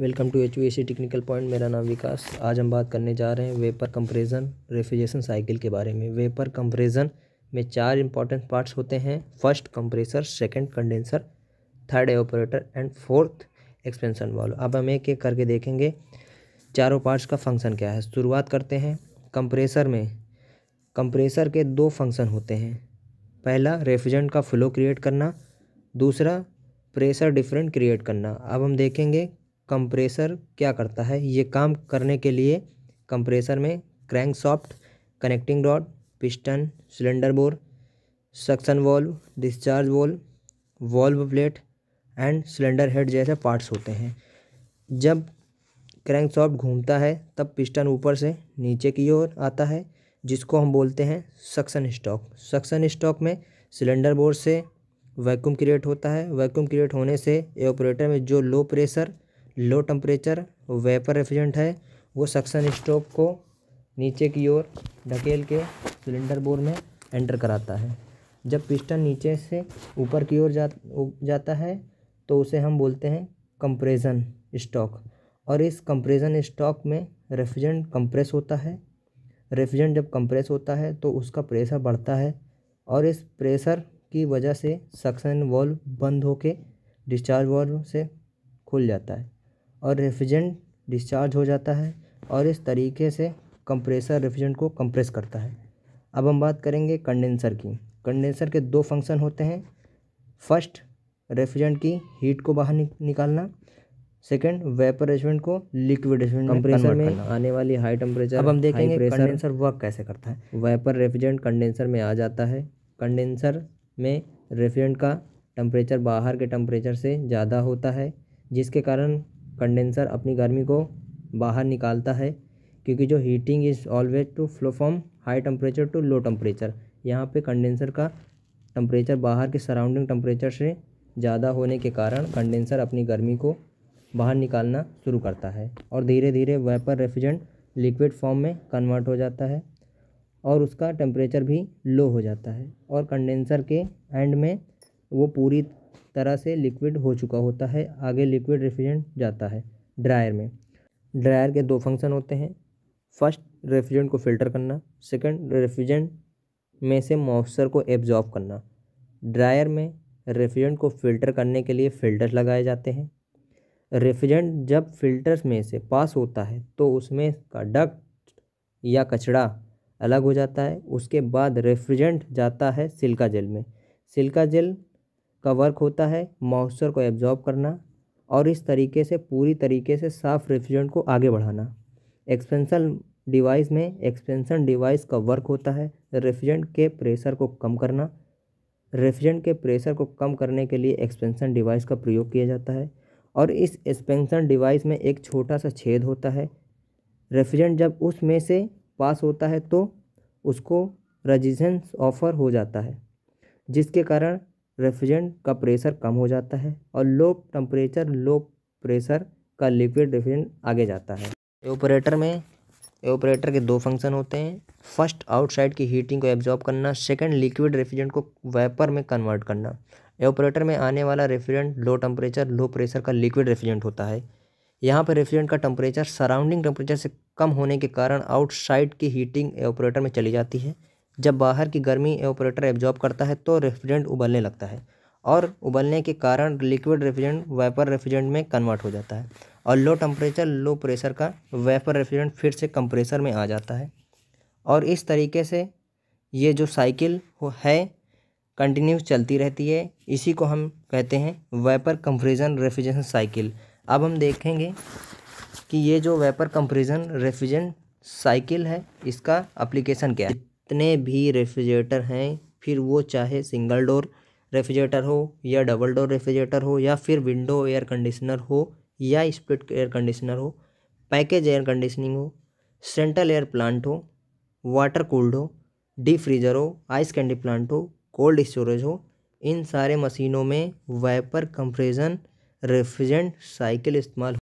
welcome to H V technical point मेरा नाम विकास आज हम बात करने जा रहे हैं वेपर कंप्रेजन रेफ्रिजरेशन साइकिल के बारे में वेपर कंप्रेजन में चार इंपॉर्टेंट पार्ट्स होते हैं first compressor second condenser third evaporator and fourth expansion valve अब हम एक एक करके देखेंगे चारों पार्ट्स का फंक्शन क्या है शुरुआत करते हैं कंप्रेसर में कंप्रेसर के दो फंक्शन होते हैं पहला रेफ्रिजरेंट का फ्लो क्रिएट करना दूसरा प्रेशर डिफरेंट क्रिएट करना अब हम देखेंगे कंप्रेसर क्या करता है ये काम करने के लिए कंप्रेसर में crank shaft connecting rod piston cylinder bore suction valve discharge valve valve plate and cylinder head जैसे पार्ट्स होते हैं जब क्रैंक सॉफ्ट घूमता है तब पिस्टन ऊपर से नीचे की ओर आता है जिसको हम बोलते हैं सक्शन स्टॉक सक्शन स्टॉक में सिलेंडर बोर से वैक्यूम क्रिएट होता है वैक्यूम क्रिएट होने से ऑपरेटर में जो low pressure low temperature vapour refrigerant है वो सक्सन स्ट्रोक को नीचे की ओर ढकेल के सिलेंडर बोर में एंटर कराता है जब पिस्टन नीचे से ऊपर की ओर जा जाता है तो उसे हम बोलते हैं कंप्रेशन स्टॉक और इस कंप्रेशन स्टॉक में रेफ्रिजरेंट कंप्रेस होता है रेफ्रिजरेंट जब कंप्रेस होता है तो उसका प्रेशर बढ़ता है और इस प्रेशर की वजह से सक्सन वॉल्व बंद होकर डिस्चार्ज वॉल्व से खुल जाता है और रेफ्रिजरेंट डिस्चार्ज हो जाता है और इस तरीके से कंप्रेसर रेफ्रिजरेंट को कंप्रेस करता है अब हम बात करेंगे कंडेंसर की कंडेंसर के दो फंक्शन होते हैं फर्स्ट रेफ्रिजरेंट की हीट को बाहर निकालना सेकेंड वेपर रेस्टोरेंट को लिक्विड रेस्टोरेंट कंप्रेसर में आने वाली हाई टेम्परेचर अब हम देखेंगे कंडेंसर वर्क कैसे करता है वेपर रेफ्रिजरेंट कंडेंसर में आ जाता है कंडेंसर में रेफ्रिजरेंट का टेम्परेचर बाहर के टेम्परेचर से ज़्यादा होता है जिसके कारण कंडेंसर अपनी गर्मी को बाहर निकालता है क्योंकि जो heating is always to flow from high temperature to low temperature यहाँ पे कंडेंसर का टम्परेचर बाहर के सराउंडिंग टम्परेचर से ज़्यादा होने के कारण कंडेंसर अपनी गर्मी को बाहर निकालना शुरू करता है और धीरे धीरे वेपर रेफ्रिजरेंट लिक्विड फॉर्म में कन्वर्ट हो जाता है और उसका टेम्परेचर भी लो हो जाता है और कंडेंसर के एंड में वो पूरी तरह से लिक्विड हो चुका होता है आगे लिक्विड रेफ्रिजरेंट जाता है ड्रायर में ड्रायर के दो फंक्शन होते हैं फर्स्ट रेफ्रिजरेंट को फिल्टर करना सेकंड रेफ्रिजरेंट में से मॉइस्चर को एब्जॉर्ब करना ड्रायर में रेफ्रिजरेंट को फिल्टर करने के लिए फ़िल्टर लगाए जाते हैं रेफ्रिजरेंट जब फिल्टर में से पास होता है तो उसमें का डक्ट या कचड़ा अलग हो जाता है उसके बाद रेफ्रिजरेंट जाता है सिल्का जेल में सिल्का जेल का वर्क होता है मॉइस्चर को एब्जॉर्ब करना और इस तरीके से पूरी तरीके से साफ रेफ्रिजरेंट को आगे बढ़ाना एक्सपेंसन डिवाइस में एक्सपेंसन डिवाइस का वर्क होता है रेफ्रिजरेंट के प्रेशर को कम करना रेफ्रिजरेंट के प्रेशर को कम करने के लिए एक्सपेंसन डिवाइस का प्रयोग किया जाता है और इस एक्सपेंसन डिवाइस में एक छोटा सा छेद होता है रेफ्रिजरेंट जब उसमें से पास होता है तो उसको रजिस्टेंस ऑफर हो जाता है जिसके कारण रेफ्रिजरेंट का प्रेशर कम हो जाता है और लो टेम्परेचर लो प्रेशर का लिक्विड रेफ्रिजरेंट आगे जाता है ऑपरेटर में ऑपरेटर के दो फंक्शन होते हैं फर्स्ट आउटसाइड की हीटिंग को एब्जॉर्ब करना सेकंड लिक्विड रेफ्रिजरेंट को वेपर में कन्वर्ट करना ऑपरेटर में आने वाला refrigerant low temperature low pressure का लिक्विड रेफ्रिजरेंट होता है यहाँ पर रेफ्रिजरेंट का टम्परेचर सराउंडिंग टेम्परेचर से कम होने के कारण आउटसाइड की हीटिंग ऑपरेटर में चली जाती है जब बाहर की गर्मी एवोपरेटर एब्जॉर्ब करता है तो रेफ्रिजरेंट उबलने लगता है और उबलने के कारण लिक्विड रेफ्रिजरेंट वेपर रेफ्रिजरेंट में कन्वर्ट हो जाता है और लो टेम्परेचर लो प्रेशर का वेपर रेफ्रिजरेंट फिर से कंप्रेसर में आ जाता है और इस तरीके से ये जो साइकिल है कंटिन्यू चलती रहती है इसी को हम कहते हैं वेपर कंप्रेशन रेफ्रिजरेशन साइकिल अब हम देखेंगे कि ये जो वेपर कंप्रेशन रेफ्रिजरेंट साइकिल है इसका अप्लीकेशन क्या है जितने भी रेफ्रिजरेटर हैं फिर वो चाहे सिंगल डोर रेफ्रिजरेटर हो या डबल डोर रेफ्रिजरेटर हो या फिर विंडो एयर कंडीशनर हो या स्प्लिट एयर कंडीशनर हो पैकेज एयर कंडीशनिंग हो सेंट्रल एयर प्लांट हो वाटर कूल्ड हो डी फ्रीजर हो आइस कैंडी प्लांट हो कोल्ड स्टोरेज हो इन सारे मशीनों में वेपर कंप्रेशन रेफ्रिजरेंट साइकिल इस्तेमाल